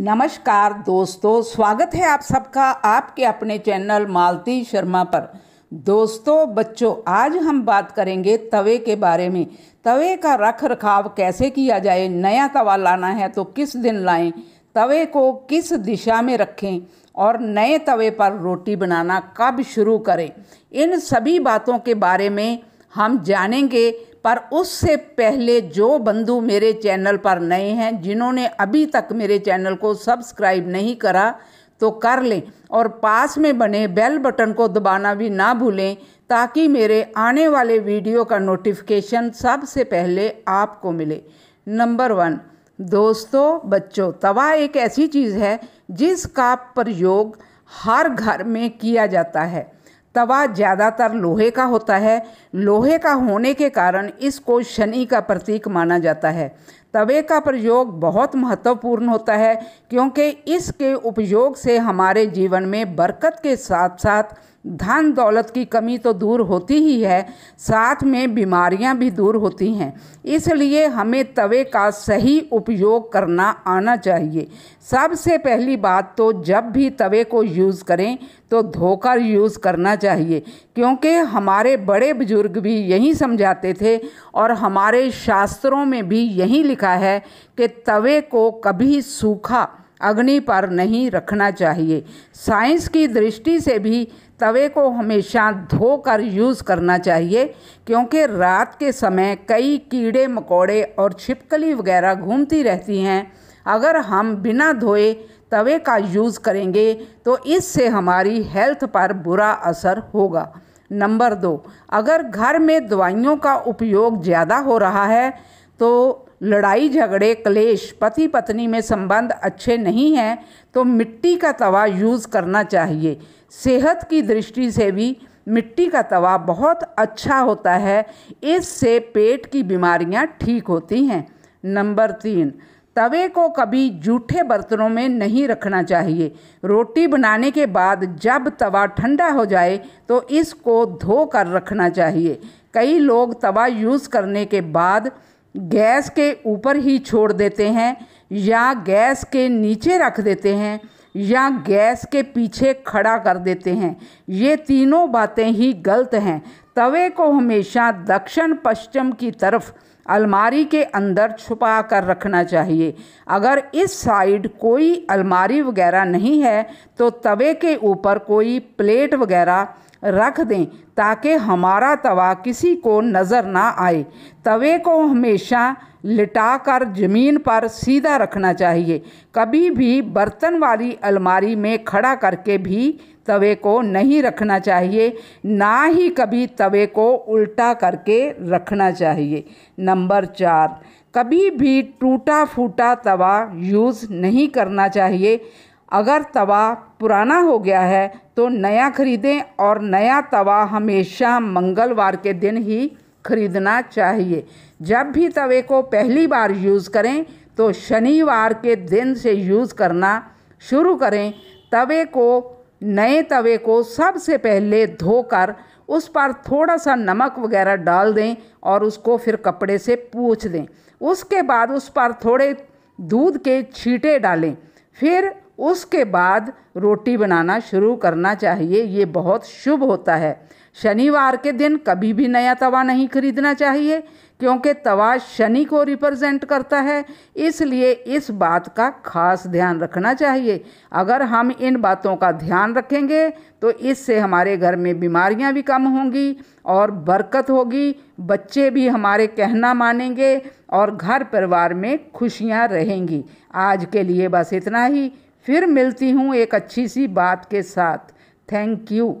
नमस्कार दोस्तों स्वागत है आप सबका आपके अपने चैनल मालती शर्मा पर दोस्तों बच्चों आज हम बात करेंगे तवे के बारे में तवे का रख रखाव कैसे किया जाए नया तवा लाना है तो किस दिन लाएं तवे को किस दिशा में रखें और नए तवे पर रोटी बनाना कब शुरू करें इन सभी बातों के बारे में हम जानेंगे पर उससे पहले जो बंधु मेरे चैनल पर नए हैं जिन्होंने अभी तक मेरे चैनल को सब्सक्राइब नहीं करा तो कर लें और पास में बने बेल बटन को दबाना भी ना भूलें ताकि मेरे आने वाले वीडियो का नोटिफिकेशन सबसे पहले आपको मिले नंबर वन दोस्तों बच्चों तवा एक ऐसी चीज़ है जिसका प्रयोग हर घर में किया जाता है तवा ज़्यादातर लोहे का होता है लोहे का होने के कारण इसको शनि का प्रतीक माना जाता है तवे का प्रयोग बहुत महत्वपूर्ण होता है क्योंकि इसके उपयोग से हमारे जीवन में बरकत के साथ साथ धन दौलत की कमी तो दूर होती ही है साथ में बीमारियां भी दूर होती हैं इसलिए हमें तवे का सही उपयोग करना आना चाहिए सबसे पहली बात तो जब भी तवे को यूज़ करें तो धोकर यूज़ करना चाहिए क्योंकि हमारे बड़े बुजुर्ग भी यही समझाते थे और हमारे शास्त्रों में भी यही लिखा है कि तवे को कभी सूखा अग्नि पर नहीं रखना चाहिए साइंस की दृष्टि से भी तवे को हमेशा धोकर यूज़ करना चाहिए क्योंकि रात के समय कई कीड़े मकोड़े और छिपकली वगैरह घूमती रहती हैं अगर हम बिना धोए तवे का यूज़ करेंगे तो इससे हमारी हेल्थ पर बुरा असर होगा नंबर दो अगर घर में दवाइयों का उपयोग ज़्यादा हो रहा है तो लड़ाई झगड़े क्लेश पति पत्नी में संबंध अच्छे नहीं हैं तो मिट्टी का तवा यूज़ करना चाहिए सेहत की दृष्टि से भी मिट्टी का तवा बहुत अच्छा होता है इससे पेट की बीमारियां ठीक होती हैं नंबर तीन तवे को कभी जूठे बर्तनों में नहीं रखना चाहिए रोटी बनाने के बाद जब तवा ठंडा हो जाए तो इसको धो कर रखना चाहिए कई लोग तवा यूज़ करने के बाद गैस के ऊपर ही छोड़ देते हैं या गैस के नीचे रख देते हैं या गैस के पीछे खड़ा कर देते हैं ये तीनों बातें ही गलत हैं तवे को हमेशा दक्षिण पश्चिम की तरफ अलमारी के अंदर छुपा कर रखना चाहिए अगर इस साइड कोई अलमारी वगैरह नहीं है तो तवे के ऊपर कोई प्लेट वगैरह रख दें ताकि हमारा तवा किसी को नज़र ना आए तवे को हमेशा लिटा कर ज़मीन पर सीधा रखना चाहिए कभी भी बर्तन वाली अलमारी में खड़ा करके भी तवे को नहीं रखना चाहिए ना ही कभी तवे को उल्टा करके रखना चाहिए नंबर चार कभी भी टूटा फूटा तवा यूज़ नहीं करना चाहिए अगर तवा पुराना हो गया है तो नया खरीदें और नया तवा हमेशा मंगलवार के दिन ही खरीदना चाहिए जब भी तवे को पहली बार यूज़ करें तो शनिवार के दिन से यूज़ करना शुरू करें तवे को नए तवे को सबसे पहले धोकर उस पर थोड़ा सा नमक वगैरह डाल दें और उसको फिर कपड़े से पूछ दें उसके बाद उस पर थोड़े दूध के छींटे डालें फिर उसके बाद रोटी बनाना शुरू करना चाहिए ये बहुत शुभ होता है शनिवार के दिन कभी भी नया तवा नहीं खरीदना चाहिए क्योंकि तवा शनि को रिप्रेजेंट करता है इसलिए इस बात का खास ध्यान रखना चाहिए अगर हम इन बातों का ध्यान रखेंगे तो इससे हमारे घर में बीमारियां भी कम होंगी और बरकत होगी बच्चे भी हमारे कहना मानेंगे और घर परिवार में खुशियां रहेंगी आज के लिए बस इतना ही फिर मिलती हूँ एक अच्छी सी बात के साथ थैंक यू